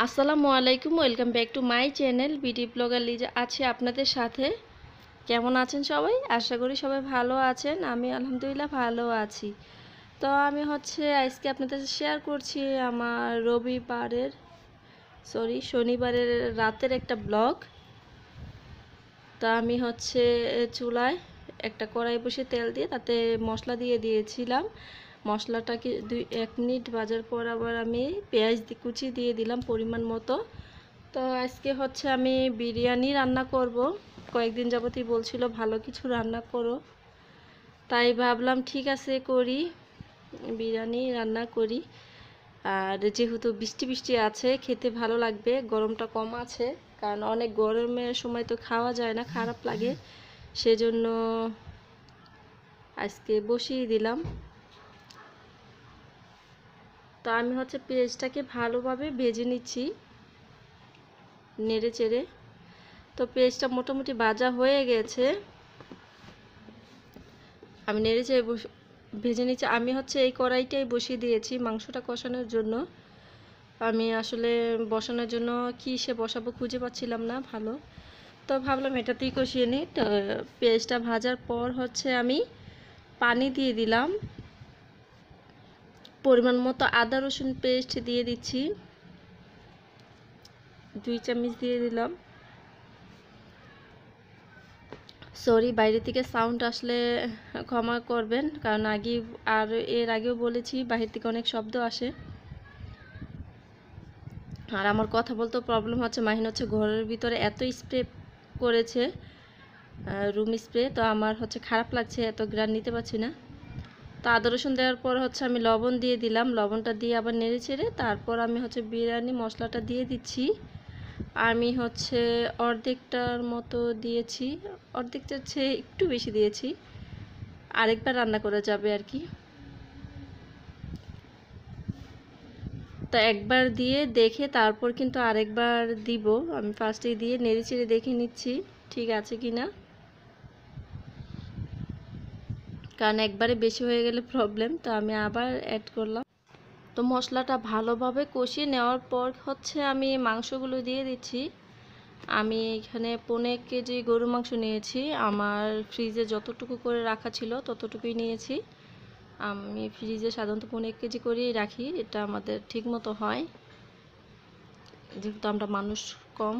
আসসালামু আলাইকুম welcome back to my channel BD blogger Liz আছি আপনাদের সাথে কেমন আছেন সবাই আশা করি সবাই ভালো আছেন আমি আলহামদুলিল্লাহ ভালো আছি তো আমি হচ্ছে আজকে আপনাদের শেয়ার করছি আমার রবিবারের সরি শনিবারের রাতের একটা ব্লগ তা আমি হচ্ছে চুলায় একটা কড়াই বসে তেল দিয়ে তাতে মশলা দিয়ে দিয়েছিলাম মশলাটাকে দুই এক মিনিট ভাজার পর আবার আমি পেঁয়াজ কুচি দিয়ে দিলাম পরিমাণ মতো তো আজকে হচ্ছে আমি বিরিয়ানি রান্না করব কয়েকদিন যাবতই বলছিল ভালো কিছু রান্না করো তাই ভাবলাম ঠিক আছে করি বিরিয়ানি রান্না করি আর যেহেতু বৃষ্টি বৃষ্টি আছে খেতে ভালো লাগবে গরমটা কম আছে কারণ অনেক গরমের সময় তো খাওয়া যায় না খারাপ লাগে সেজন্য আজকে বসিয়ে দিলাম তো আমি হচ্ছে পেঁয়াজটাকে ভালোভাবে ভেজে নিচ্ছি নেড়ে চেড়ে তো পেঁয়াজটা মোটামুটি বাজা হয়ে গেছে আমি নেড়ে চেড়ে ভেজে নিচ্ছি আমি হচ্ছে এই কড়াইটাই বসিয়ে দিয়েছি মাংসটা কষানোর জন্য আমি আসলে বসানোর জন্য কি সে বসাবো খুঁজে পাচ্ছিলাম না ভালো তো ভাবলাম এটাতেই কষিয়ে নিই তো পেঁয়াজটা ভাজার পর হচ্ছে আমি পানি দিয়ে দিলাম পরিমাণ মতো আদা রসুন পেস্ট দিয়ে দিচ্ছি দুই চামচ দিয়ে দিলাম সরি বাইরে থেকে সাউন্ড আসলে ক্ষমা করবেন কারণ আগে আর এর আগেও বলেছি বাহির থেকে অনেক শব্দ আসে আর আমার কথা বলতে প্রবলেম হচ্ছে মাহিন হচ্ছে ঘরের ভিতরে এত স্প্রে করেছে রুম স্প্রে তো আমার হচ্ছে খারাপ লাগছে এত গ্রান নিতে পারছি না তো আদা রসুন দেওয়ার পর হচ্ছে আমি লবণ দিয়ে দিলাম লবণটা দিয়ে আবার নেড়ে চেড়ে তারপর আমি হচ্ছে বিরিয়ানি মশলাটা দিয়ে দিচ্ছি আমি হচ্ছে অর্ধেকটার মতো দিয়েছি অর্ধেকটা হচ্ছে একটু বেশি দিয়েছি আরেকবার রান্না করা যাবে আর কি তো একবার দিয়ে দেখে তারপর কিন্তু আরেকবার দিব আমি ফার্স্টেই দিয়ে নেড়ে চেড়ে দেখে নিচ্ছি ঠিক আছে কি না কারণ একবারে বেশি হয়ে গেলে প্রবলেম তো আমি আবার অ্যাড করলাম তো মশলাটা ভালোভাবে কষিয়ে নেওয়ার পর হচ্ছে আমি মাংসগুলো দিয়ে দিচ্ছি আমি এখানে পনেরো কেজি গরু মাংস নিয়েছি আমার ফ্রিজে যতটুকু করে রাখা ছিল ততটুকুই নিয়েছি আমি ফ্রিজে সাধারণত পনেরো কেজি করেই রাখি এটা আমাদের ঠিক মতো হয় যেহেতু আমরা মানুষ কম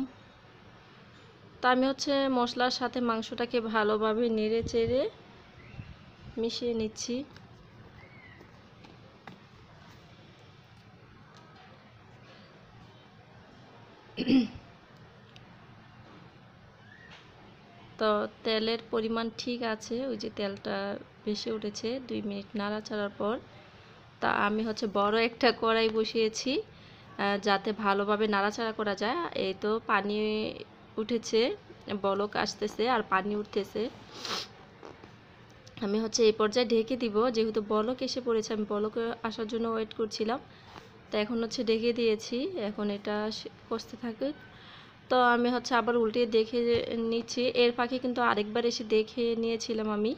তা আমি হচ্ছে মশলার সাথে মাংসটাকে ভালোভাবে নেড়ে চেড়ে মিশিয়ে নিচ্ছি তো তেলের পরিমাণ ঠিক আছে ওই যে তেলটা ভেসে উঠেছে দুই মিনিট নাড়াচাড়ার পর তা আমি হচ্ছে বড় একটা কড়াই বসিয়েছি যাতে ভালোভাবে নাড়াচাড়া করা যায় এই তো পানি উঠেছে বলক আসতেছে আর পানি উঠতেছে আমি হচ্ছে এই পর্যায়ে ঢেকে দিব যেহেতু বলক এসে পড়েছে আমি বলকে আসার জন্য ওয়েট করছিলাম তো এখন হচ্ছে ঢেকে দিয়েছি এখন এটা কষতে থাকে তো আমি হচ্ছে আবার উল্টে দেখে নিচ্ছি এর পাখি কিন্তু আরেকবার এসে দেখে নিয়েছিলাম আমি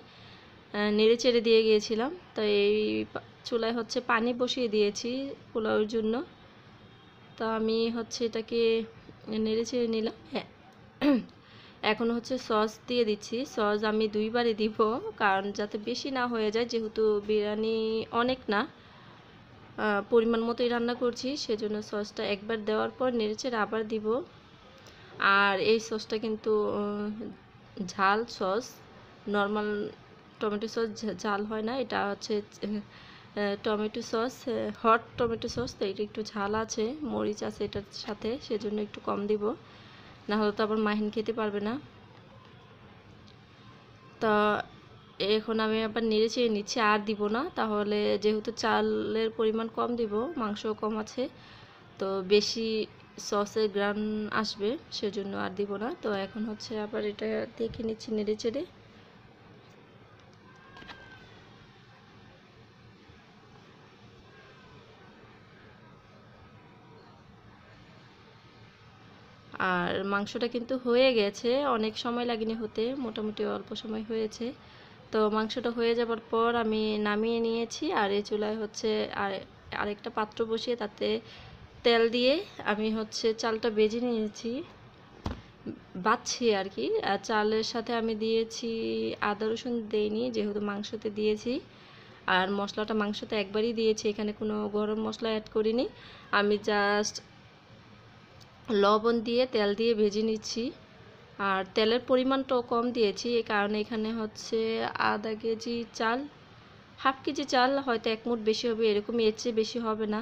নেড়ে চেড়ে দিয়ে গিয়েছিলাম তো এই চুলায় হচ্ছে পানি বসিয়ে দিয়েছি পোলাওয়ের জন্য তো আমি হচ্ছে এটাকে নেড়ে চেড়ে নিলাম হ্যাঁ এখন হচ্ছে সস দিয়ে দিচ্ছি সস আমি দুইবারই দিব কারণ যাতে বেশি না হয়ে যায় যেহেতু বিরিয়ানি অনেক না পরিমাণ মতোই রান্না করছি সেজন্য সসটা একবার দেওয়ার পর নেড়েচেড়ে আবার দিব আর এই সসটা কিন্তু ঝাল সস নর্মাল টমেটো সস ঝাল হয় না এটা হচ্ছে tomato sauce hot tomato sauce তো এটা একটু ঝাল আছে মরিচ আছে এটার সাথে সেজন্য একটু কম দিব না হলে তো আবার মাহিন খেতে পারবে না তা এখন আমি আবার নেড়ে চেড়ে নিচ্ছি আর দিব না তাহলে যেহেতু চালের পরিমাণ কম দিব মাংস কম আছে তো বেশি সসের গ্রান আসবে সেজন্য আর দিব না তো এখন হচ্ছে আবার এটা দেখে নিচ্ছি নেড়ে চেড়ে আর মাংসটা কিন্তু হয়ে গেছে অনেক সময় লাগেনি হতে মোটামুটি অল্প সময় হয়েছে তো মাংসটা হয়ে যাবার পর আমি নামিয়ে নিয়েছি আর এই চুলায় হচ্ছে আর আরেকটা পাত্র বসিয়ে তাতে তেল দিয়ে আমি হচ্ছে চালটা বেজে নিয়েছি বাচ্ছি আর কি চালের সাথে আমি দিয়েছি আদা রসুন দিইনি যেহেতু মাংসতে দিয়েছি আর মশলাটা মাংসতে একবারই দিয়েছি এখানে কোনো গরম মশলা অ্যাড করিনি আমি জাস্ট লবণ দিয়ে তেল দিয়ে ভেজে নিচ্ছি আর তেলের পরিমাণটাও কম দিয়েছি এই কারণে এখানে হচ্ছে আধা কেজি চাল হাফ কেজি চাল হয়তো এক মুঠ বেশি হবে এরকমই এর চেয়ে বেশি হবে না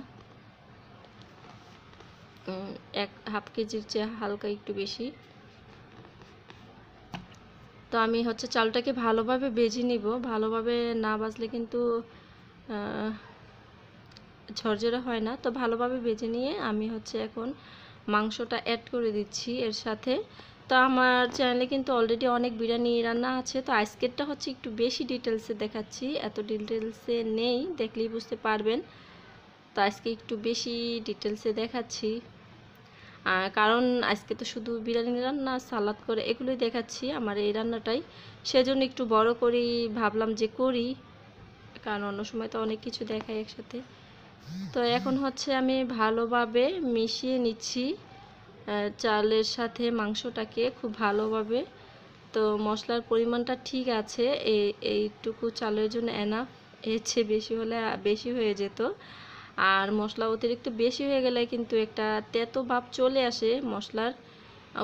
এক হাফ কেজির চেয়ে হালকা একটু বেশি তো আমি হচ্ছে চালটাকে ভালোভাবে বেজে নিব ভালোভাবে না বাজলে কিন্তু ঝরঝরে হয় না তো ভালোভাবে বেজে নিয়ে আমি হচ্ছে এখন মাংসটা অ্যাড করে দিচ্ছি এর সাথে তো আমার চ্যানেলে কিন্তু অলরেডি অনেক বিরিয়ানি রান্না আছে তো আইসকেটটা হচ্ছে একটু বেশি ডিটেলসে দেখাচ্ছি এত ডিটেলসে নেই দেখলেই বুঝতে পারবেন তো আজকে একটু বেশি ডিটেলসে দেখাচ্ছি কারণ আজকে তো শুধু বিরিয়ানি রান্না সালাদ করে এগুলোই দেখাচ্ছি আমার এই রান্নাটাই সেজন্য একটু বড় করি ভাবলাম যে করি কারণ অন্য সময় তো অনেক কিছু দেখাই একসাথে তো এখন হচ্ছে আমি ভালোভাবে মিশিয়ে নিচ্ছি চালের সাথে মাংসটাকে খুব ভালোভাবে তো মশলার পরিমাণটা ঠিক আছে এইটুকু চালের জন্য এনা এর চেয়ে বেশি হলে বেশি হয়ে যেত আর মশলা অতিরিক্ত বেশি হয়ে গেলে কিন্তু একটা তেতো ভাব চলে আসে মশলার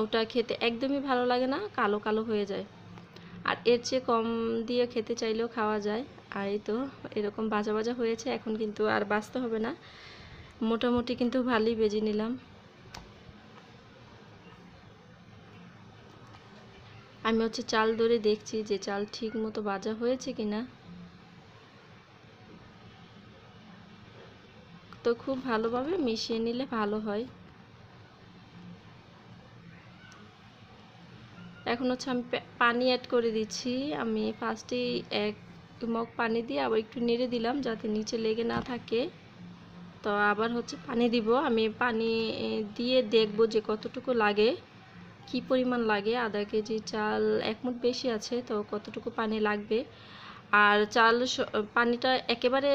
ওটা খেতে একদমই ভালো লাগে না কালো কালো হয়ে যায় আর এর চেয়ে কম দিয়ে খেতে চাইলেও খাওয়া যায় আর এই তো এরকম বাজা বাজা হয়েছে এখন কিন্তু আর বাঁচতে হবে না মোটামুটি কিন্তু ভালোই বেজে নিলাম আমি হচ্ছে চাল ধরে দেখছি যে চাল ঠিক মতো বাজা হয়েছে কিনা তো খুব ভালোভাবে মিশিয়ে নিলে ভালো হয় এখন হচ্ছে আমি পানি অ্যাড করে দিচ্ছি আমি ফার্স্টেই এক একটু মগ পানি দিয়ে আবার একটু নেড়ে দিলাম যাতে নিচে লেগে না থাকে তো আবার হচ্ছে পানি দিব আমি পানি দিয়ে দেখব যে কতটুকু লাগে কি পরিমাণ লাগে আধা কেজি চাল একমুট বেশি আছে তো কতটুকু পানি লাগবে আর চাল পানিটা একেবারে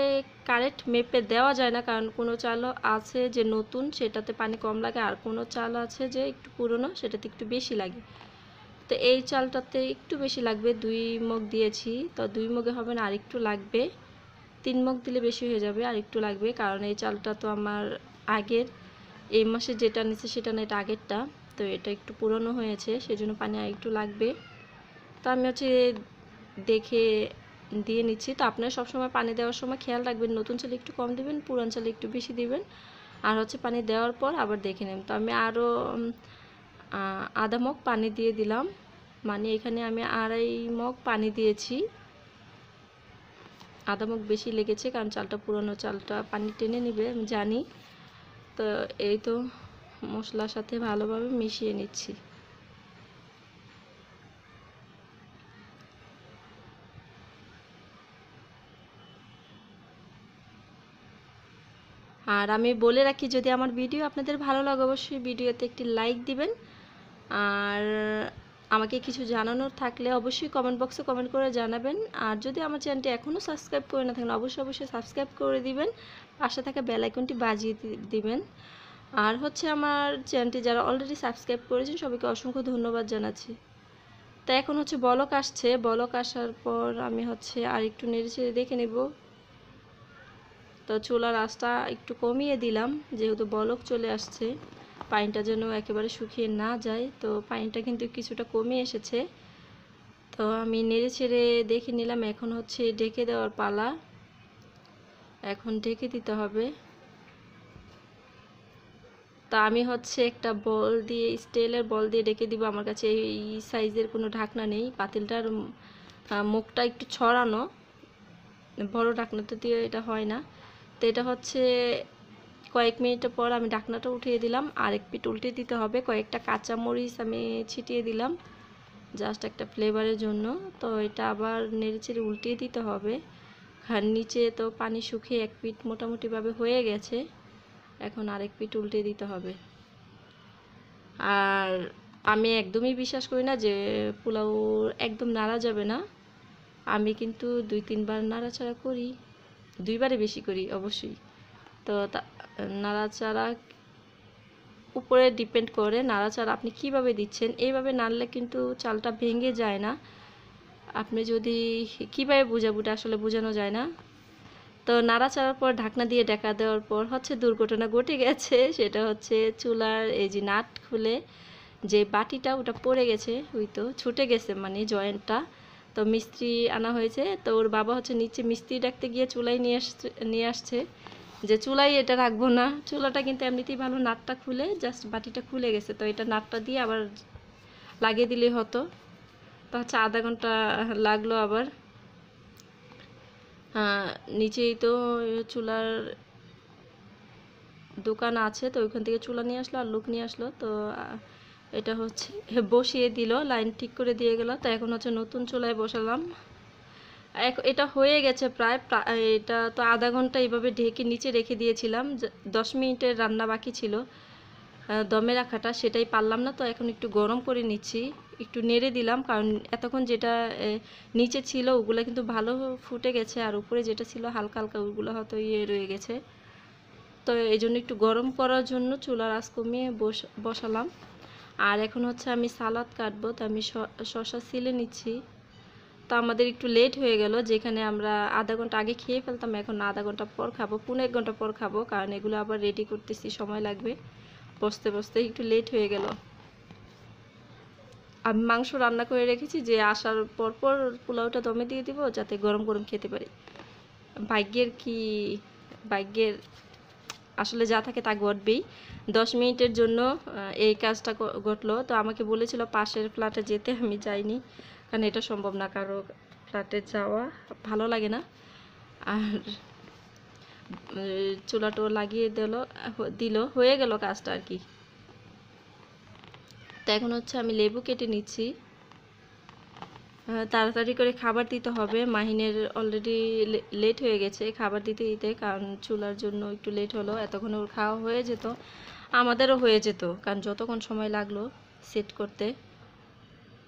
কারেক্ট মেপে দেওয়া যায় না কারণ কোনো চাল আছে যে নতুন সেটাতে পানি কম লাগে আর কোনো চাল আছে যে একটু পুরনো সেটাতে একটু বেশি লাগে তো এই চালটাতে একটু বেশি লাগবে দুই মগ দিয়েছি তো দুই মগে হবে না আরেকটু লাগবে তিন মগ দিলে বেশি হয়ে যাবে আর একটু লাগবে কারণ এই চালটা তো আমার আগের এই মাসে যেটা নিচ্ছে সেটা না এটা আগেরটা তো এটা একটু পুরনো হয়েছে সেজন্য পানি আর একটু লাগবে তো আমি হচ্ছে দেখে দিয়ে নিচ্ছি তো আপনারা সবসময় পানি দেওয়ার সময় খেয়াল রাখবেন নতুন চালে একটু কম দেবেন পুরান চালে একটু বেশি দিবেন আর হচ্ছে পানি দেওয়ার পর আবার দেখে নেবেন তো আমি আরও আধা মগ পানি দিয়ে দিলাম মানে এখানে আমি আড়াই মগ পানি দিয়েছি আধা মগ বেশি লেগেছে কারণ চালটা পুরনো চালটা পানি টেনে নিবে আমি জানি তো এই তো মশলার সাথে ভালোভাবে মিশিয়ে নিচ্ছি আর আমি বলে রাখি যদি আমার ভিডিও আপনাদের ভালো লাগে অবশ্যই ভিডিওতে একটি লাইক দিবেন আর আমাকে কিছু জানানোর থাকলে অবশ্যই কমেন্ট বক্সে কমেন্ট করে জানাবেন আর যদি আমার চ্যানেলটি এখনও সাবস্ক্রাইব করে না থাকেন অবশ্যই অবশ্যই সাবস্ক্রাইব করে দিবেন পাশে থাকা বেলাইকনটি বাজিয়ে দিবেন আর হচ্ছে আমার চ্যানেলটি যারা অলরেডি সাবস্ক্রাইব করেছেন সবাইকে অসংখ্য ধন্যবাদ জানাচ্ছি তা এখন হচ্ছে বলক আসছে বলক আসার পর আমি হচ্ছে আর একটু নেড়ে দেখে নেব তো চুলার আঁচটা একটু কমিয়ে দিলাম যেহেতু বলক চলে আসছে পানিটা যেন একেবারে শুকিয়ে না যায় তো পানিটা কিন্তু কিছুটা কমে এসেছে তো আমি নেড়ে ছেড়ে দেখে নিলাম এখন হচ্ছে ঢেকে দেওয়ার পালা এখন ঢেকে দিতে হবে তা আমি হচ্ছে একটা বল দিয়ে স্টেলের বল দিয়ে ডেকে দিব আমার কাছে এই সাইজের কোনো ঢাকনা নেই পাতিলটার মুখটা একটু ছড়ানো বড় ঢাকনাতে দিয়ে এটা হয় না তো এটা হচ্ছে কয়েক মিনিট পর আমি ঢাকনাটা উঠিয়ে দিলাম আর এক পিট উল্টে দিতে হবে কয়েকটা কাঁচামরিচ আমি ছিটিয়ে দিলাম জাস্ট একটা ফ্লেভারের জন্য তো এটা আবার নেড়েচেড়ে উল্টিয়ে দিতে হবে আর নিচে তো পানি শুকিয়ে এক পিট মোটামুটিভাবে হয়ে গেছে এখন আরেক পিট উল্টে দিতে হবে আর আমি একদমই বিশ্বাস করি না যে পোলাও একদম নাড়া যাবে না আমি কিন্তু দুই তিনবার নাড়াচাড়া করি দুইবারে বেশি করি অবশ্যই তো নাড়াচাড়া উপরে ডিপেন্ড করে নাড়াচাড়া আপনি কিভাবে দিচ্ছেন এইভাবে নাড়লে কিন্তু চালটা ভেঙে যায় না আপনি যদি কীভাবে বুঝাবো আসলে বোঝানো যায় না তো নাড়াচাড়ার পর ঢাকনা দিয়ে ডেকা দেওয়ার পর হচ্ছে দুর্ঘটনা ঘটে গেছে সেটা হচ্ছে চুলার এই যে নাট খুলে যে বাটিটা ওটা পড়ে গেছে ওই তো ছুটে গেছে মানে জয়েন্টটা তো মিস্ত্রি আনা হয়েছে তো ওর বাবা হচ্ছে নিচে মিস্ত্রি ডাকতে গিয়ে চুলাই নিয়ে আস নিয়ে আসছে যে চুলাই এটা রাখবো না চুলাটা কিন্তু এমনিতেই ভালো নাটটা খুলে জাস্ট বাটিটা খুলে গেছে তো এটা নাটটা দিয়ে আবার লাগিয়ে দিলে হতো তো হচ্ছে আধা ঘন্টা লাগলো আবার নিচেই তো চুলার দোকান আছে তো ওইখান থেকে চুলা নিয়ে আসলো আর লুক নিয়ে আসলো তো এটা হচ্ছে বসিয়ে দিল লাইন ঠিক করে দিয়ে গেল তো এখন হচ্ছে নতুন চুলায় বসালাম এটা হয়ে গেছে প্রায় এটা তো আধা ঘন্টা এইভাবে ঢেকে নিচে রেখে দিয়েছিলাম দশ মিনিটের রান্না বাকি ছিল দমে রাখাটা সেটাই পারলাম না তো এখন একটু গরম করে নিচ্ছি একটু নেড়ে দিলাম কারণ এতক্ষণ যেটা নিচে ছিল ওগুলো কিন্তু ভালো ফুটে গেছে আর উপরে যেটা ছিল হালকা হালকা ওগুলো হয়তো ইয়ে রয়ে গেছে তো এই জন্য একটু গরম করার জন্য চুলার আঁচ কমিয়ে বসালাম আর এখন হচ্ছে আমি সালাদ কাটবো তো আমি শশা সিলে নিচ্ছি তো আমাদের একটু লেট হয়ে গেল যেখানে আমরা আধা ঘন্টা আগে খেয়ে ফেলতাম এখন আধা ঘন্টা পর খাবো পুনে এক ঘন্টা পর খাবো কারণ এগুলো আবার রেডি করতেছি সময় লাগবে বসতে বসতে একটু লেট হয়ে গেল আমি মাংস রান্না করে রেখেছি যে আসার পর পর পোলাওটা দমে দিয়ে দিব যাতে গরম গরম খেতে পারি ভাগ্যের কি ভাগ্যের আসলে যা থাকে তা ঘটবেই দশ মিনিটের জন্য এই কাজটা ঘটলো তো আমাকে বলেছিল পাশের ফ্ল্যাটে যেতে আমি যাইনি কারণ এটা সম্ভব না কারো ফ্ল্যাটে যাওয়া ভালো লাগে না আর চুলাটো লাগিয়ে দিল দিল হয়ে গেল কাজটা আর কি তো এখন হচ্ছে আমি লেবু কেটে নিচ্ছি তাড়াতাড়ি করে খাবার দিতে হবে মাহিনের অলরেডি লেট হয়ে গেছে খাবার দিতে দিতে কারণ চুলার জন্য একটু লেট হলো এতক্ষণ ওর খাওয়া হয়ে যেত আমাদেরও হয়ে যেত কারণ যতক্ষণ সময় লাগলো সেট করতে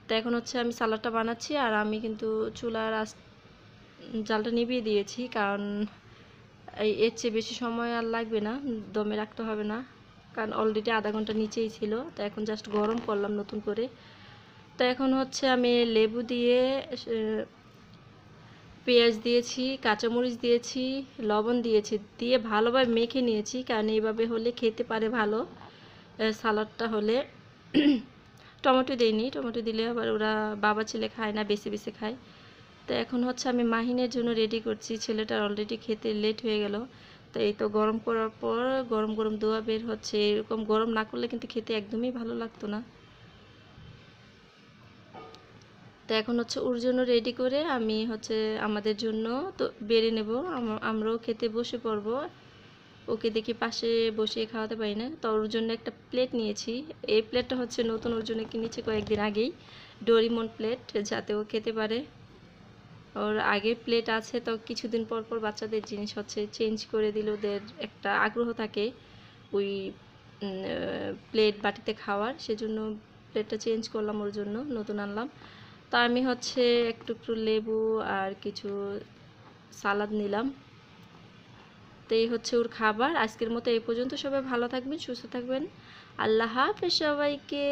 তো এখন হচ্ছে আমি সালাডটা বানাচ্ছি আর আমি কিন্তু চুলার আস জালটা নিভিয়ে দিয়েছি কারণ এর চেয়ে বেশি সময় আর লাগবে না দমে রাখতে হবে না কারণ অলরেডি আধা ঘন্টা নিচেই ছিল তো এখন জাস্ট গরম করলাম নতুন করে তো এখন হচ্ছে আমি লেবু দিয়ে পেঁয়াজ দিয়েছি কাঁচামরিচ দিয়েছি লবণ দিয়েছি দিয়ে ভালোভাবে মেখে নিয়েছি কারণ এইভাবে হলে খেতে পারে ভালো সালাডটা হলে টমেটো দিইনি টমেটো দিলে আবার ওরা বাবা ছেলে খায় না বেশি বেশি খায় তো এখন হচ্ছে আমি মাহিনের জন্য রেডি করছি ছেলেটার অলরেডি খেতে লেট হয়ে গেল তো এই তো গরম করার পর গরম গরম দোয়া বের হচ্ছে এরকম গরম না করলে কিন্তু খেতে একদমই ভালো লাগতো না তো এখন হচ্ছে ওর জন্য রেডি করে আমি হচ্ছে আমাদের জন্য তো বেড়ে নেব আমরাও খেতে বসে পড়বো ওকে দেখি পাশে বসিয়ে খাওয়াতে পারি না তো ওর জন্য একটা প্লেট নিয়েছি এই প্লেটটা হচ্ছে নতুন ওর জন্য কিনেছি কয়েকদিন আগেই ডোরিমন প্লেট যাতে ও খেতে পারে ওর আগের প্লেট আছে তো কিছুদিন পর পর বাচ্চাদের জিনিস হচ্ছে চেঞ্জ করে দিল ওদের একটা আগ্রহ থাকে ওই প্লেট বাটিতে খাওয়ার সেজন্য প্লেটটা চেঞ্জ করলাম ওর জন্য নতুন আনলাম তা আমি হচ্ছে একটু একটু লেবু আর কিছু সালাদ নিলাম তো এই হচ্ছে ওর খাবার আজকের মতো এই পর্যন্ত সবাই ভালো থাকবেন সুস্থ থাকবেন আল্লাহ হাফেজ সবাইকে